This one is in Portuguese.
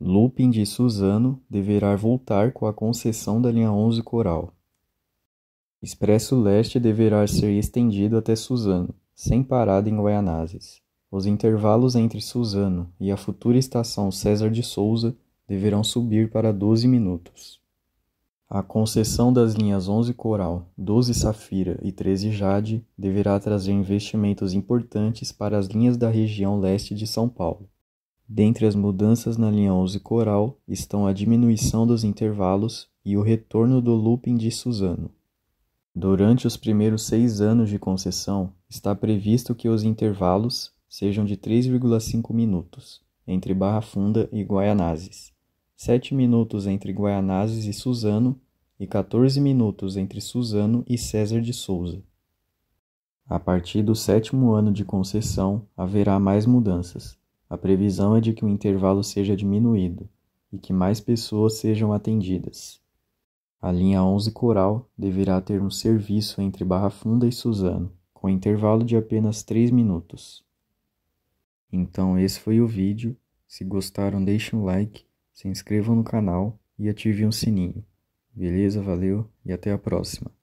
Lupin de Suzano deverá voltar com a concessão da linha 11 Coral. Expresso Leste deverá ser estendido até Suzano, sem parada em Guaianazes. Os intervalos entre Suzano e a futura estação César de Souza deverão subir para 12 minutos. A concessão das linhas 11 Coral, 12 Safira e 13 Jade deverá trazer investimentos importantes para as linhas da região leste de São Paulo. Dentre as mudanças na linha 11 coral estão a diminuição dos intervalos e o retorno do looping de Suzano. Durante os primeiros seis anos de concessão, está previsto que os intervalos sejam de 3,5 minutos entre Barra Funda e Guaianazes, 7 minutos entre Guaianazes e Suzano e 14 minutos entre Suzano e César de Souza. A partir do sétimo ano de concessão, haverá mais mudanças, a previsão é de que o intervalo seja diminuído e que mais pessoas sejam atendidas. A linha 11 Coral deverá ter um serviço entre Barra Funda e Suzano, com intervalo de apenas 3 minutos. Então esse foi o vídeo. Se gostaram, deixem um like, se inscrevam no canal e ativem um sininho. Beleza? Valeu e até a próxima.